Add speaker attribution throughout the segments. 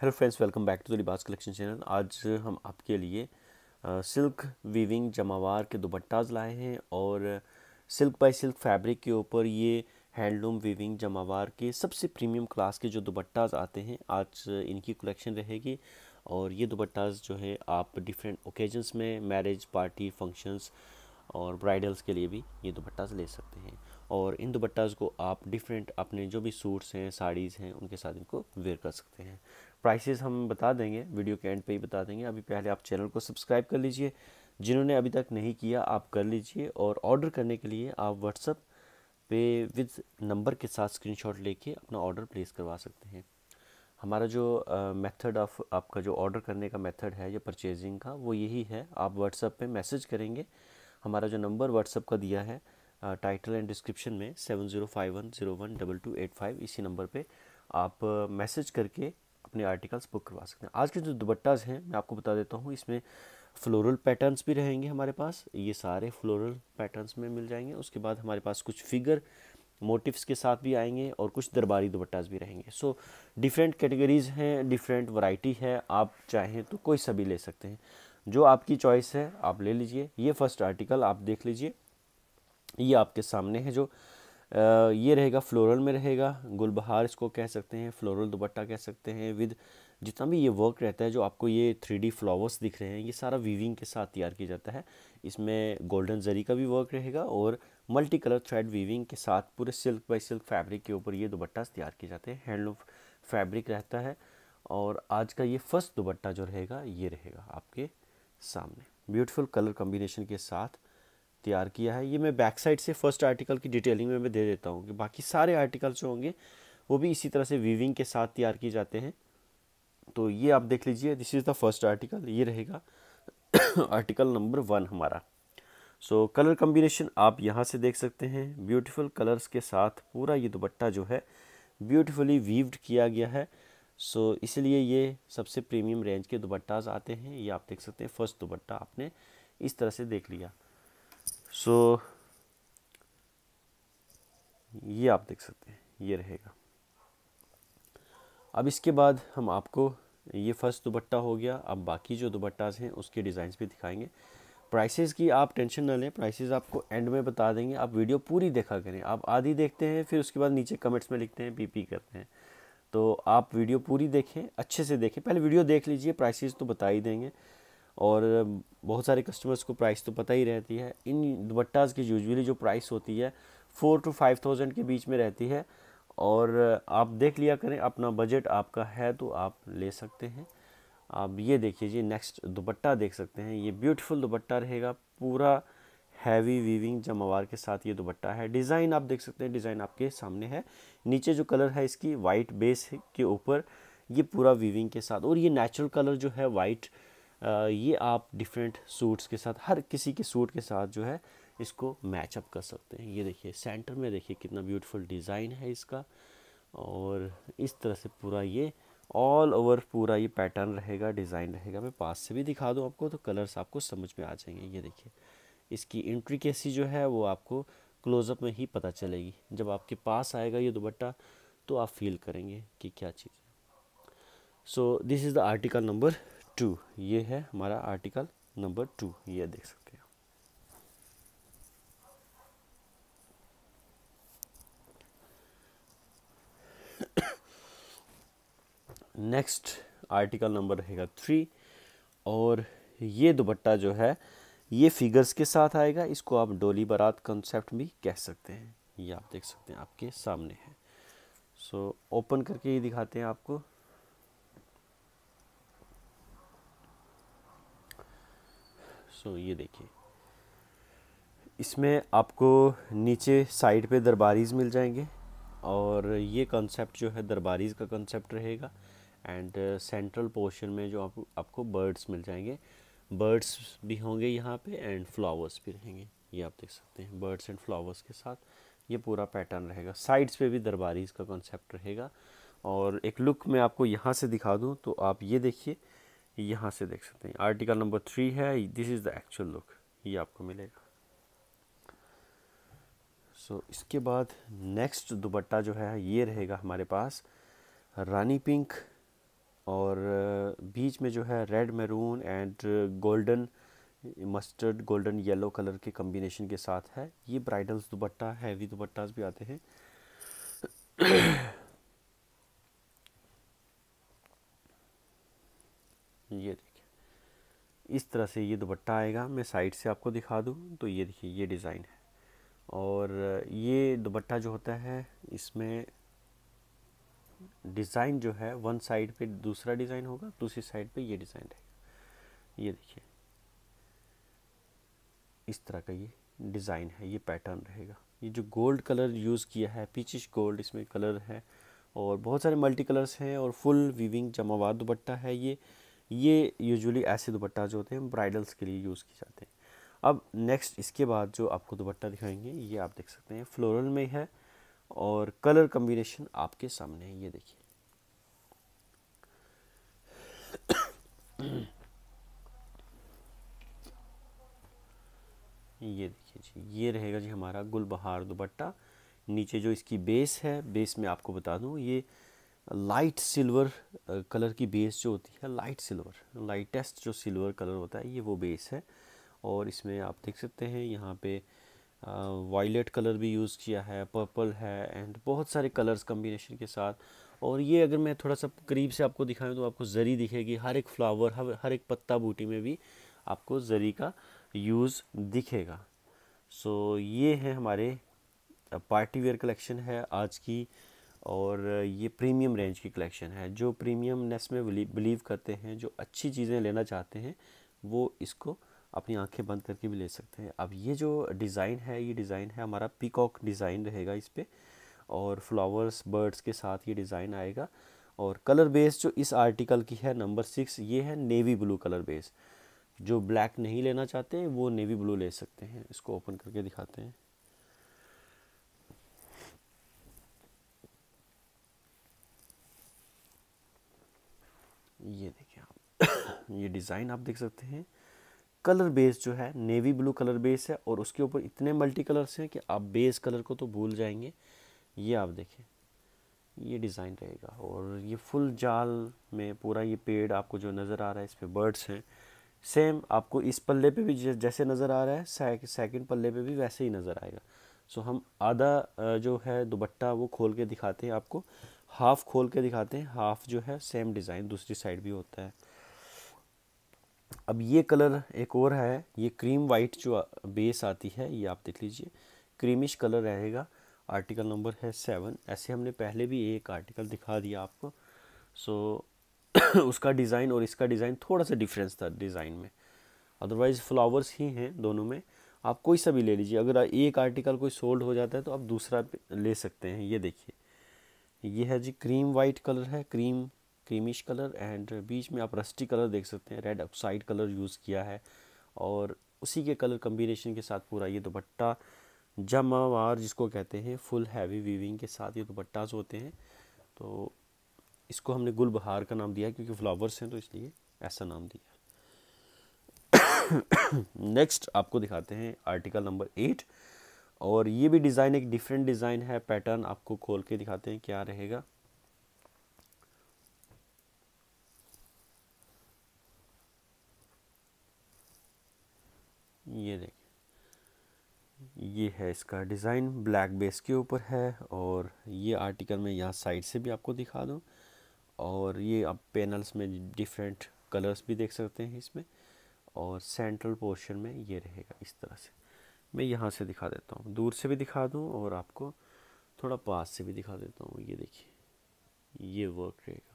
Speaker 1: hello friends welcome back to the Libaas collection channel आज हम आपके लिए सिल्क वीविंग जमावार के दुपट्टाज लाए हैं और सिल्क बाय सिल्क फैब्रिक के ऊपर ये हैंडलूम वीविंग जमावार के सबसे प्रीमियम क्लास के जो दुपट्टाज आते हैं आज इनकी कलेक्शन रहेगी और ये दुपट्टाज जो है आप डिफरेंट ओकेजन्स में मैरिज पार्टी फंक्शंस और ब्राइडल्स के लिए भी ये दुपट्टाज ले सकते हैं और इन दुपट्टाज को आप डिफरेंट अपने जो भी सूट्स हैं साड़ीज़ हैं उनके साथ इनको वेयर कर सकते हैं प्राइसेस हम बता देंगे वीडियो के एंड पे ही बता देंगे अभी पहले आप चैनल को सब्सक्राइब कर लीजिए जिन्होंने अभी तक नहीं किया आप कर लीजिए और ऑर्डर करने के लिए आप व्हाट्सअप पे विद नंबर के साथ स्क्रीनशॉट लेके अपना ऑर्डर प्लेस करवा सकते हैं हमारा जो मेथड ऑफ आपका जो ऑर्डर करने का मेथड है या परचेजिंग का वो यही है आप व्हाट्सअप पे मैसेज करेंगे हमारा जो नंबर व्हाट्सअप का दिया है टाइटल एंड डिस्क्रिप्शन में seven zero five one zero one double two eight five इसी नंबर पे आप मैसेज करके अपने आर्टिकल्स बुक करवा सकते हैं आज के जो दुबट्टाज हैं मैं आपको बता देता हूँ इसमें फ्लोरल पैटर्न्स भी रहेंगे हमारे पास ये सारे फ्लोरल पैटर्न्स में मिल जाएंगे उसके बाद हमारे पास कुछ फिगर मोटिव्स के साथ भी आएंगे और कुछ दरबारी दुबट्टाज भी रहेंगे सो डिफरेंट कैटेगरीज़ हैं डिफरेंट वैरायटी है आप चाहें तो कोई सभी ले सकते हैं जो आपकी चॉइस है आप ले लीजिए ये फर्स्ट आर्टिकल आप देख लीजिए ये आपके सामने है जो ये रहेगा फ्लोरल में रहेगा गुलबहार इसको कह सकते हैं फ्लोरल दुपट्टा कह सकते हैं विद जितना भी ये वर्क रहता है जो आपको ये थ्री डी फ्लावर्स दिख रहे हैं ये सारा वीविंग के साथ तैयार किया जाता है इसमें गोल्डन जरी का भी वर्क रहेगा और मल्टी कलर थ्रेड वीविंग के साथ पूरे सिल्क बाई सिल्क फैब्रिक के ऊपर ये दुपट्टा तैयार किए जाते हैं हैंडलूम फैब्रिक रहता है और आज का ये फर्स्ट दुपट्टा जो रहेगा ये रहेगा आपके सामने ब्यूटीफुल कलर कॉम्बिनेशन के साथ तैयार किया है ये मैं बैक साइड से फर्स्ट आर्टिकल की डिटेलिंग में मैं दे देता हूँ कि बाकी सारे आर्टिकल्स जो होंगे वो भी इसी तरह से वीविंग के साथ तैयार किए जाते हैं तो ये आप देख लीजिए this is the first article ये रहेगा आर्टिकल नंबर वन हमारा सो कलर कम्बिनेशन आप यहाँ से देख सकते हैं ब्यूटीफुल कलर्स के साथ पूरा ये दुपट्टा जो है ब्यूटीफुली वीव्ड किया गया है सो so, इसलिए ये सबसे प्रीमियम रेंज के दुपट्टाज आते हैं ये आप देख सकते हैं फर्स्ट दुपट्टा आपने इस तरह से देख लिया सो so, ये आप देख सकते हैं ये रहेगा अब इसके बाद हम आपको ये फर्स्ट दुपट्टा हो गया अब बाकी जो दुपट्टाज हैं उसके डिज़ाइंस भी दिखाएंगे प्राइसेस की आप टेंशन ना लें प्राइसेस आपको एंड में बता देंगे आप वीडियो पूरी देखा करें आप आधी देखते हैं फिर उसके बाद नीचे कमेंट्स में लिखते हैं पीपी करते हैं तो आप वीडियो पूरी देखें अच्छे से देखें पहले वीडियो देख लीजिए प्राइसेस तो बता ही देंगे और बहुत सारे कस्टमर्स को प्राइस तो पता ही रहती है इन दुपट्टाज़ की यूजली जो प्राइस होती है फ़ोर टू फाइव थाउजेंड के बीच में रहती है और आप देख लिया करें अपना बजट आपका है तो आप ले सकते हैं आप ये देखिए जी नेक्स्ट दुपट्टा देख सकते हैं ये ब्यूटीफुल दुपट्टा रहेगा पूरा हैवी वीविंग जमावार के साथ ये दुपट्टा है डिज़ाइन आप देख सकते हैं डिज़ाइन आपके सामने है नीचे जो कलर है इसकी वाइट बेस के ऊपर ये पूरा वीविंग के साथ और ये नेचुरल कलर जो है वाइट ये आप डिफरेंट सूट्स के साथ हर किसी के सूट के साथ जो है इसको मैचअप कर सकते हैं ये देखिए सेंटर में देखिए कितना ब्यूटीफुल डिज़ाइन है इसका और इस तरह से पूरा ये ऑल ओवर पूरा ये पैटर्न रहेगा डिज़ाइन रहेगा मैं पास से भी दिखा दूँ आपको तो कलर्स आपको समझ में आ जाएंगे ये देखिए इसकी इंट्रिकेसी जो है वो आपको क्लोज़अप में ही पता चलेगी जब आपके पास आएगा ये दुबट्टा तो आप फील करेंगे कि क्या चीज़ है so this is the article number two ये है हमारा आर्टिकल नंबर टू ये देख सकते हैं नेक्स्ट आर्टिकल नंबर रहेगा थ्री और ये दुपट्टा जो है ये फिगर्स के साथ आएगा इसको आप डोली बारात कंसेप्ट भी कह सकते हैं ये आप देख सकते हैं आपके सामने है सो so, ओपन करके ये दिखाते हैं आपको सो ये देखिए इसमें आपको नीचे साइड पे दरबारीज़ मिल जाएंगे और ये कॉन्सेप्ट जो है दरबारीज़ का कॉन्सेप्ट रहेगा एंड सेंट्रल पोर्शन में जो आप, आपको बर्ड्स मिल जाएंगे बर्ड्स भी होंगे यहाँ पे एंड फ्लावर्स भी रहेंगे ये आप देख सकते हैं बर्ड्स एंड फ्लावर्स के साथ ये पूरा पैटर्न रहेगा साइड्स पे भी दरबारीज़ का कॉन्सेप्ट रहेगा और एक लुक मैं आपको यहाँ से दिखा दूँ तो आप ये देखिए यहाँ से देख सकते हैं आर्टिकल नंबर थ्री है this is the actual look ये आपको मिलेगा सो so, इसके बाद नेक्स्ट दुपट्टा जो है ये रहेगा हमारे पास रानी पिंक और बीच में जो है red maroon and golden mustard golden yellow colour के कम्बिनेशन के साथ है ये ब्राइडल्स दुपट्टा हैवी दुपट्टास भी आते हैं इस तरह से ये दुपट्टा आएगा मैं साइड से आपको दिखा दूँ तो ये देखिए ये डिज़ाइन है और ये दुपट्टा जो होता है इसमें डिज़ाइन जो है वन साइड पे दूसरा डिज़ाइन होगा दूसरी साइड पे ये डिज़ाइन रहेगा ये देखिए इस तरह का ये डिज़ाइन है ये पैटर्न रहेगा ये जो गोल्ड कलर यूज़ किया है पीचिश गोल्ड इसमें कलर है और बहुत सारे मल्टी कलर्स हैं और फुल वीविंग जमावार दुपट्टा है ये ये यूजुअली ऐसे दुपट्टा जो होते हैं ब्राइडल्स के लिए यूज़ किए जाते हैं अब नेक्स्ट इसके बाद जो आपको दुपट्टा दिखाएंगे ये आप देख सकते हैं फ्लोरल में है और कलर कम्बिनेशन आपके सामने है ये देखिए ये देखिए जी ये रहेगा जी हमारा गुलबहार दुपट्टा नीचे जो इसकी बेस है बेस में आपको बता दूँ ये लाइट सिल्वर कलर की बेस जो होती है लाइट सिल्वर लाइटेस्ट जो सिल्वर कलर होता है ये वो बेस है और इसमें आप देख सकते हैं यहाँ पे वायलेट कलर भी यूज़ किया है पर्पल है एंड बहुत सारे कलर्स कम्बिनेशन के साथ और ये अगर मैं थोड़ा सा करीब से आपको दिखाऊँ तो आपको जरी दिखेगी हर एक फ्लावर हर हर एक पत्ता बूटी में भी आपको जरी का यूज़ दिखेगा सो so, ये है हमारे पार्टी वेयर कलेक्शन है आज की और ये प्रीमियम रेंज की कलेक्शन है जो प्रीमियमनेस में बिलीव करते हैं जो अच्छी चीज़ें लेना चाहते हैं वो इसको अपनी आंखें बंद करके भी ले सकते हैं अब ये जो डिज़ाइन है ये डिज़ाइन है हमारा पीकॉक डिज़ाइन रहेगा इस पर और फ्लावर्स बर्ड्स के साथ ये डिज़ाइन आएगा और कलर बेस जो इस आर्टिकल की है नंबर सिक्स ये है नेवी ब्लू कलर बेस जो ब्लैक नहीं लेना चाहते वो नेवी ब्लू ले सकते हैं इसको ओपन करके दिखाते हैं ये देखिए आप ये डिज़ाइन आप देख सकते हैं कलर बेस जो है नेवी ब्लू कलर बेस है और उसके ऊपर इतने मल्टी कलर्स हैं कि आप बेस कलर को तो भूल जाएंगे ये आप देखें ये डिज़ाइन रहेगा और ये फुल जाल में पूरा ये पेड़ आपको जो नज़र आ रहा है इस पर बर्ड्स हैं सेम आपको इस पल्ले पे भी जैसे नज़र आ रहा है सेकंड पल्ले पे भी वैसे ही नज़र आएगा सो हम आधा जो है दुबट्टा वो खोल के दिखाते हैं आपको हाफ खोल के दिखाते हैं हाफ जो है सेम डिज़ाइन दूसरी साइड भी होता है अब ये कलर एक और है ये क्रीम वाइट जो बेस आती है ये आप देख लीजिए क्रीमिश कलर रहेगा आर्टिकल नंबर है सेवन ऐसे हमने पहले भी एक आर्टिकल दिखा दिया आपको सो so, उसका डिज़ाइन और इसका डिज़ाइन थोड़ा सा डिफरेंस था डिज़ाइन में अदरवाइज़ फ्लावर्स ही हैं दोनों में आप कोई सा भी ले लीजिए अगर एक आर्टिकल कोई सोल्ड हो जाता है तो आप दूसरा ले सकते हैं ये देखिए ये है जी क्रीम वाइट कलर है क्रीम क्रीमिश कलर एंड बीच में आप रस्टी कलर देख सकते हैं रेड ऑक्साइड कलर यूज़ किया है और उसी के कलर कम्बिनेशन के साथ पूरा ये दुपट्टा जमावार जिसको कहते हैं फुल हैवी वीविंग के साथ ये दुपट्टाज होते हैं तो इसको हमने गुल बहार का नाम दिया क्योंकि फ्लावर्स हैं तो इसलिए ऐसा नाम दिया नेक्स्ट आपको दिखाते हैं आर्टिकल नंबर एट और ये भी डिज़ाइन एक डिफरेंट डिज़ाइन है पैटर्न आपको खोल के दिखाते हैं क्या रहेगा ये देखिए ये है इसका डिज़ाइन ब्लैक बेस के ऊपर है और ये आर्टिकल में यहाँ साइड से भी आपको दिखा दूँ और ये आप पैनल्स में डिफरेंट कलर्स भी देख सकते हैं इसमें और सेंट्रल पोर्शन में ये रहेगा इस तरह से मैं यहाँ से दिखा देता हूँ दूर से भी दिखा दूँ और आपको थोड़ा पास से भी दिखा देता हूँ ये देखिए ये वर्क रहेगा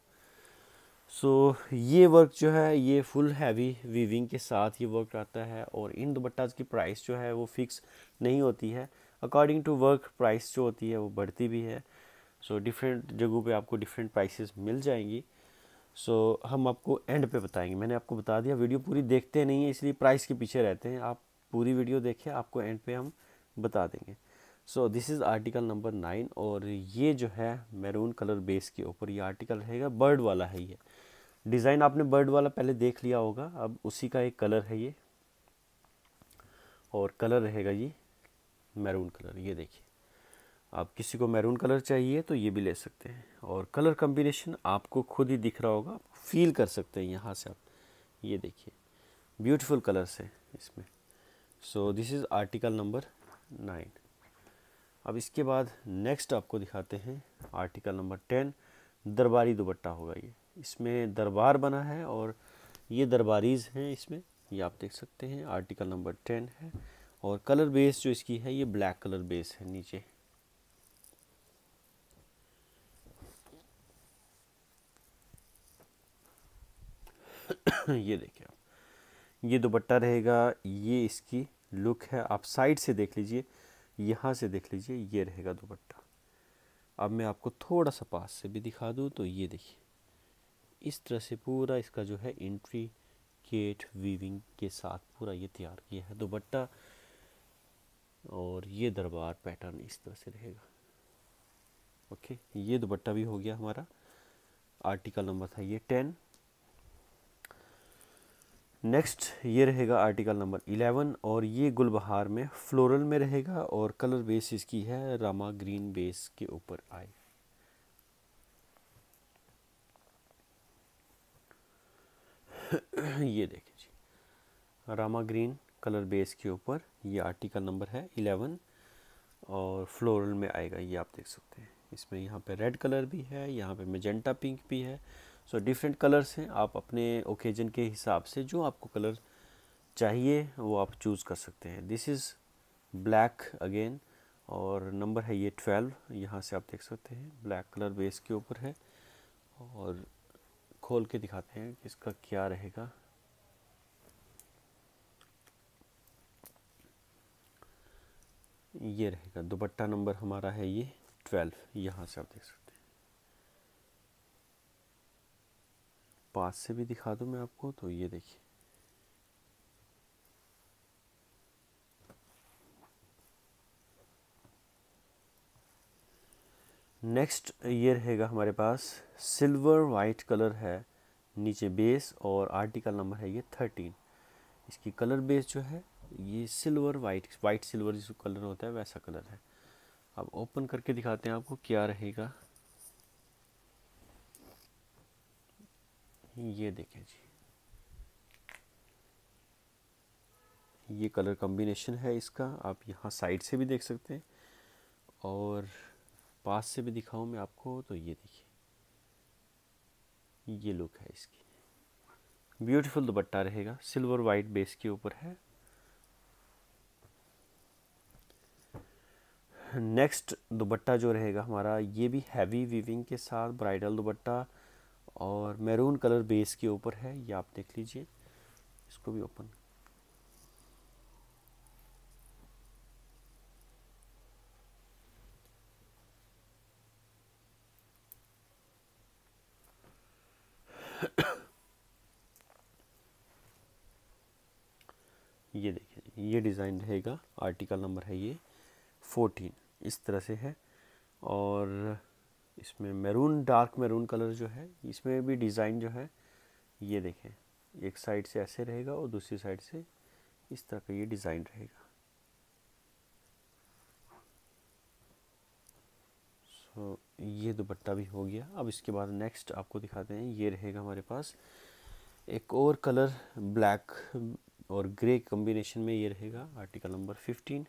Speaker 1: सो so, ये वर्क जो है ये फुल हैवी वीविंग के साथ ये वर्क आता है और इन दुपट्टा की प्राइस जो है वो फिक्स नहीं होती है अकॉर्डिंग टू वर्क प्राइस जो होती है वो बढ़ती भी है सो डिफरेंट जगहों पे आपको डिफरेंट प्राइसेस मिल जाएंगी सो so, हम आपको एंड पे बताएंगे मैंने आपको बता दिया वीडियो पूरी देखते नहीं है इसलिए प्राइस के पीछे रहते हैं आप पूरी वीडियो देखें आपको एंड पे हम बता देंगे so this is article number nine और ये जो है मैरून कलर बेस के ऊपर ये आर्टिकल रहेगा बर्ड वाला है ये डिज़ाइन आपने बर्ड वाला पहले देख लिया होगा अब उसी का एक कलर है ये और कलर रहेगा ये मैरून कलर ये देखिए आप किसी को मैरून कलर चाहिए तो ये भी ले सकते हैं और कलर कम्बिनेशन आपको खुद ही दिख रहा होगा आप फील कर सकते हैं यहाँ से आप ये देखिए ब्यूटीफुल कलर्स हैं इसमें so this is article number nine अब इसके बाद नेक्स्ट आपको दिखाते हैं आर्टिकल नंबर टेन दरबारी दुपट्टा होगा ये इसमें दरबार बना है और ये दरबारीज़ हैं इसमें ये आप देख सकते हैं आर्टिकल नंबर टेन है और कलर बेस जो इसकी है ये ब्लैक कलर बेस है नीचे ये देखिए आप ये दुपट्टा रहेगा ये इसकी लुक है आप साइड से देख लीजिए यहाँ से देख लीजिए ये रहेगा दुपट्टा अब मैं आपको थोड़ा सा पास से भी दिखा दूँ तो ये देखिए इस तरह से पूरा इसका जो है इंट्री केट वीविंग के साथ पूरा ये तैयार किया है दुपट्टा और ये दरबार पैटर्न इस तरह से रहेगा ओके ये दुपट्टा भी हो गया हमारा आर्टिकल नंबर था ये टेन नेक्स्ट ये रहेगा आर्टिकल नंबर इलेवन और ये गुलबहार में फ्लोरल में रहेगा और कलर बेस इसकी है रामा ग्रीन बेस के ऊपर आए ये देखिए जी रामा ग्रीन कलर बेस के ऊपर ये आर्टिकल नंबर है इलेवन और फ्लोरल में आएगा ये आप देख सकते हैं इसमें यहाँ पे रेड कलर भी है यहाँ पे मेजेंटा पिंक भी है सो डिफरेंट कलर्स हैं आप अपने ओकेजन के हिसाब से जो आपको कलर चाहिए वो आप चूज़ कर सकते हैं दिस इज़ ब्लैक अगेन और नंबर है ये ट्वेल्व यहाँ से आप देख सकते हैं ब्लैक कलर बेस के ऊपर है और खोल के दिखाते हैं कि इसका क्या रहेगा ये रहेगा दुपट्टा नंबर हमारा है ये ट्वेल्व यहाँ से आप देख सकते हैं पास से भी दिखा दूं मैं आपको तो ये देखिए नेक्स्ट ये रहेगा हमारे पास सिल्वर वाइट कलर है नीचे बेस और आर्टिकल नंबर है ये थर्टीन इसकी कलर बेस जो है ये सिल्वर वाइट वाइट सिल्वर जिसको कलर होता है वैसा कलर है अब ओपन करके दिखाते हैं आपको क्या रहेगा ये देखें जी ये कलर कॉम्बिनेशन है इसका आप यहाँ साइड से भी देख सकते हैं और पास से भी दिखाऊँ मैं आपको तो ये देखिए ये लुक है इसकी ब्यूटीफुल दुपट्टा रहेगा सिल्वर वाइट बेस के ऊपर है नेक्स्ट दुपट्टा जो रहेगा हमारा ये भी हैवी वीविंग के साथ ब्राइडल दुपट्टा और मैरून कलर बेस के ऊपर है ये आप देख लीजिए इसको भी ओपन ये देखिए ये डिज़ाइन रहेगा आर्टिकल नंबर है ये फोर्टीन इस तरह से है और इसमें मैरून डार्क मैरून कलर जो है इसमें भी डिज़ाइन जो है ये देखें एक साइड से ऐसे रहेगा और दूसरी साइड से इस तरह का ये डिज़ाइन रहेगा सो ये दुपट्टा भी हो गया अब इसके बाद नेक्स्ट आपको दिखाते हैं ये रहेगा हमारे पास एक और कलर ब्लैक और ग्रे कम्बिनेशन में ये रहेगा आर्टिकल नंबर फिफ्टीन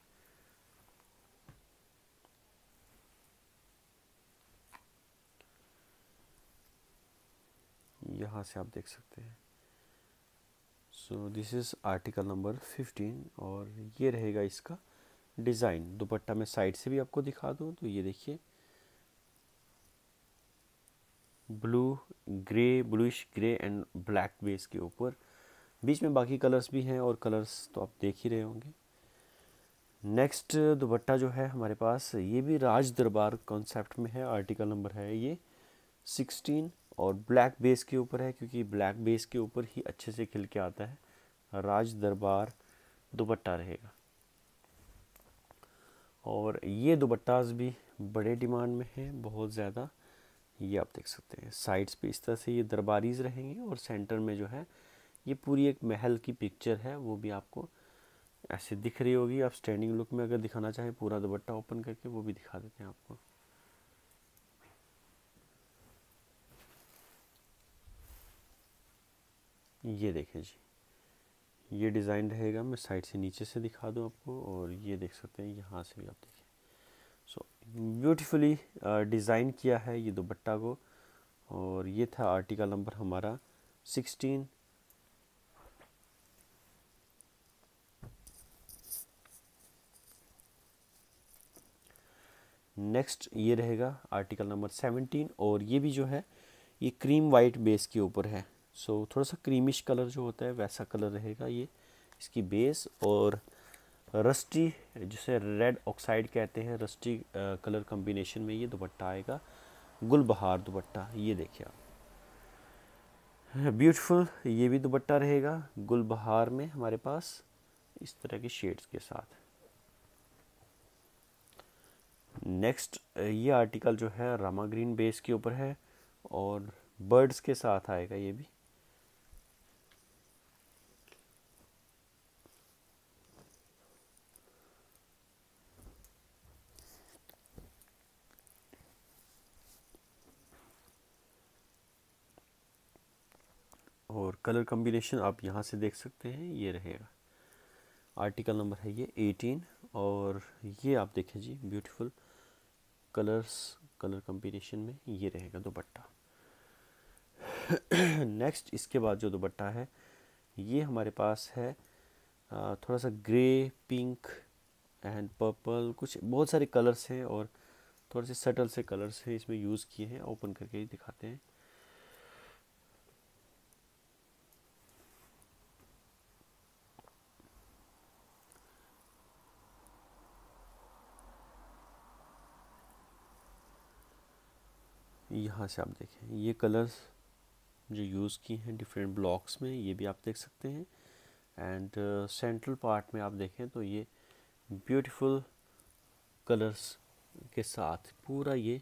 Speaker 1: यहाँ से आप देख सकते हैं so this is article number 15 और ये रहेगा इसका डिज़ाइन दुपट्टा मैं साइड से भी आपको दिखा दूँ तो ये देखिए blue grey bluish grey and black base के ऊपर बीच में बाकी कलर्स भी हैं और कलर्स तो आप देख ही रहे होंगे नेक्स्ट दुपट्टा जो है हमारे पास ये भी राज दरबार कॉन्सेप्ट में है आर्टिकल नंबर है ये सिक्सटीन और ब्लैक बेस के ऊपर है क्योंकि ब्लैक बेस के ऊपर ही अच्छे से खिल के आता है राज दरबार दुपट्टा रहेगा और ये दुपट्टाज भी बड़े डिमांड में हैं बहुत ज़्यादा ये आप देख सकते हैं साइड्स पे इस तरह से ये दरबारीज रहेंगे और सेंटर में जो है ये पूरी एक महल की पिक्चर है वो भी आपको ऐसे दिख रही होगी आप स्टैंडिंग लुक में अगर दिखाना चाहें पूरा दुपट्टा ओपन करके वो भी दिखा देते हैं आपको ये देखें जी ये डिज़ाइन रहेगा मैं साइड से नीचे से दिखा दूँ आपको और ये देख सकते हैं यहाँ से भी आप देखें सो ब्यूटिफुली डिज़ाइन किया है ये दोपट्टा को और ये था आर्टिकल नंबर हमारा सिक्सटीन नेक्स्ट ये रहेगा आर्टिकल नंबर सेवनटीन और ये भी जो है ये क्रीम वाइट बेस के ऊपर है सो so, थोड़ा सा क्रीमिश कलर जो होता है वैसा कलर रहेगा ये इसकी बेस और रस्टी जिसे रेड ऑक्साइड कहते हैं रस्टी कलर कम्बिनेशन में ये दुपट्टा आएगा गुलबहार दुपट्टा ये देखिए आप ब्यूटीफुल ये भी दुपट्टा रहेगा गुलबहार में हमारे पास इस तरह के शेड्स के साथ नेक्स्ट ये आर्टिकल जो है रामा ग्रीन बेस के ऊपर है और बर्ड्स के साथ आएगा ये भी और कलर कम्बिनेशन आप यहाँ से देख सकते हैं ये रहेगा आर्टिकल नंबर है ये एटीन और ये आप देखें जी ब्यूटीफुल कलर्स कलर कम्बिनेशन में ये रहेगा दोपट्टा नेक्स्ट इसके बाद जो दोपट्टा है ये हमारे पास है थोड़ा सा ग्रे पिंक एंड पर्पल कुछ बहुत सारे कलर्स हैं और थोड़े से सटल से कलर्स हैं इसमें यूज़ किए हैं ओपन करके दिखाते हैं यहाँ से आप देखें ये कलर्स जो यूज़ किए हैं डिफरेंट ब्लॉक्स में ये भी आप देख सकते हैं एंड सेंट्रल पार्ट में आप देखें तो ये ब्यूटीफुल कलर्स के साथ पूरा ये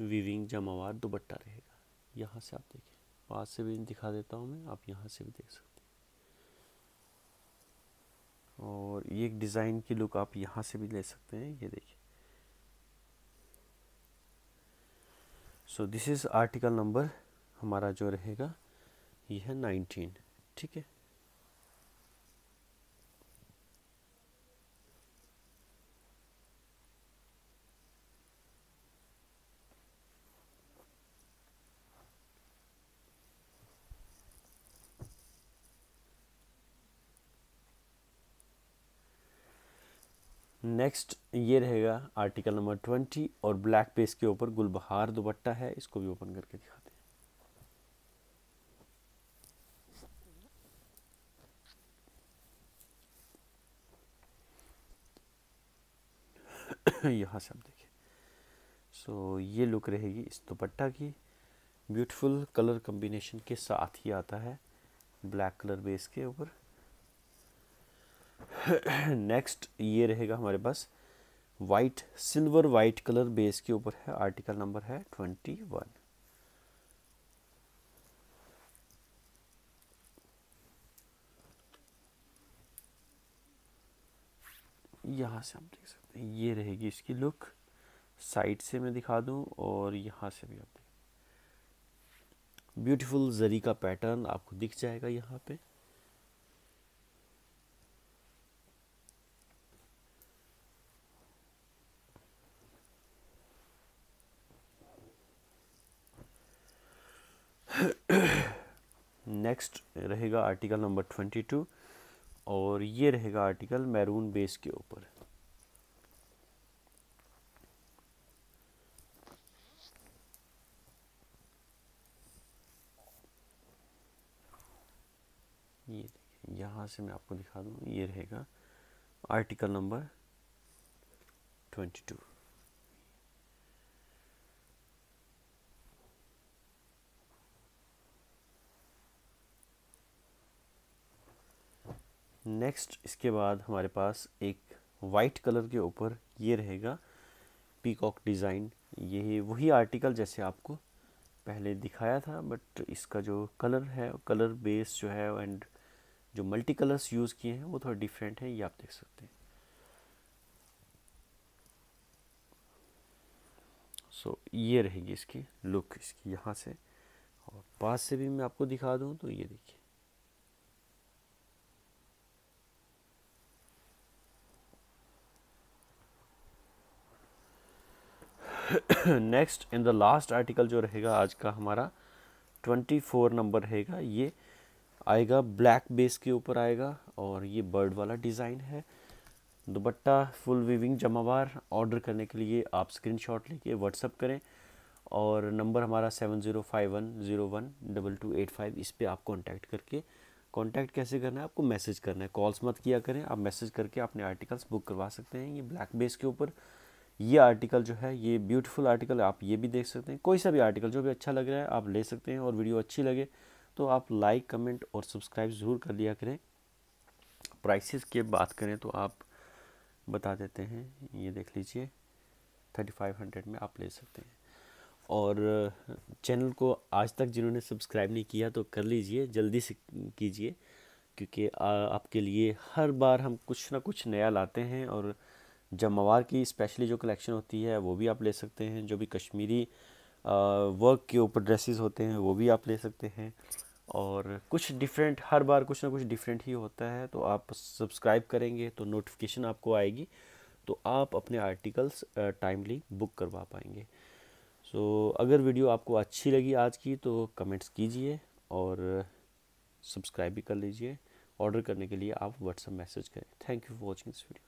Speaker 1: वीविंग जमावार दुबट्टा रहेगा यहाँ से आप देखें पास से भी दिखा देता हूँ मैं आप यहाँ से भी देख सकते हैं और ये एक डिज़ाइन की लुक आप यहाँ से भी ले सकते हैं ये देखिए so this is article number हमारा जो रहेगा ये है नाइनटीन ठीक है नेक्स्ट ये रहेगा आर्टिकल नंबर ट्वेंटी और ब्लैक पेज के ऊपर गुलबहार दुपट्टा है इसको भी ओपन करके दिखा दें यहाँ से आप देखें सो so, ये लुक रहेगी इस दुपट्टा की ब्यूटीफुल कलर कम्बिनेशन के साथ ही आता है ब्लैक कलर बेस के ऊपर नेक्स्ट ये रहेगा हमारे पास white silver white colour base के ऊपर है आर्टिकल नंबर है ट्वेंटी वन यहाँ से आप देख सकते हैं ये रहेगी इसकी लुक साइड से मैं दिखा दूं और यहाँ से भी आप देख ब्यूटीफुल जरी का पैटर्न आपको दिख जाएगा यहाँ पे नेक्स्ट रहेगा आर्टिकल नंबर ट्वेंटी टू और ये रहेगा आर्टिकल मैरून बेस के ऊपर ये यहाँ से मैं आपको दिखा दूँ ये रहेगा article number twenty two next इसके बाद हमारे पास एक वाइट कलर के ऊपर ये रहेगा पीकॉक डिज़ाइन ये वही आर्टिकल जैसे आपको पहले दिखाया था बट इसका जो कलर है कलर बेस जो है एंड जो मल्टी कलर्स यूज़ किए हैं वो थोड़ा डिफरेंट है ये आप देख सकते हैं सो so, ये रहेगी इसकी लुक इसकी यहाँ से और पास से भी मैं आपको दिखा दूँ तो ये देखिए next in the last article जो रहेगा आज का हमारा ट्वेंटी फोर नंबर रहेगा ये आएगा ब्लैक बेस के ऊपर आएगा और ये बर्ड वाला डिज़ाइन है दुपट्टा फुल वीविंग जमावार ऑर्डर करने के लिए आप स्क्रीनशॉट लेके व्हाट्सअप करें और नंबर हमारा seven zero five one zero one double two eight five इस पर आप कॉन्टैक्ट करके कॉन्टैक्ट कैसे करना है आपको मैसेज करना है कॉल्स मत किया करें आप मैसेज करके अपने आर्टिकल्स बुक करवा सकते हैं ये ब्लैक बेस के ऊपर ये आर्टिकल जो है ये ब्यूटीफुल आर्टिकल आप ये भी देख सकते हैं कोई सा भी आर्टिकल जो भी अच्छा लग रहा है आप ले सकते हैं और वीडियो अच्छी लगे तो आप लाइक कमेंट और सब्सक्राइब ज़रूर कर लिया करें प्राइसेस की बात करें तो आप बता देते हैं ये देख लीजिए थर्टी फाइव हंड्रेड में आप ले सकते हैं और चैनल को आज तक जिन्होंने सब्सक्राइब नहीं किया तो कर लीजिए जल्दी से कीजिए क्योंकि आपके लिए हर बार हम कुछ ना कुछ नया लाते हैं और जमवार की स्पेशली जो कलेक्शन होती है वो भी आप ले सकते हैं जो भी कश्मीरी वर्क के ऊपर ड्रेसेस होते हैं वो भी आप ले सकते हैं और कुछ डिफरेंट हर बार कुछ ना कुछ डिफरेंट ही होता है तो आप सब्सक्राइब करेंगे तो नोटिफिकेशन आपको आएगी तो आप अपने आर्टिकल्स टाइमली बुक करवा पाएंगे सो so, अगर वीडियो आपको अच्छी लगी आज की तो कमेंट्स कीजिए और सब्सक्राइब भी कर लीजिए ऑर्डर करने के लिए आप व्हाट्सएप मैसेज करें thank you for watching this video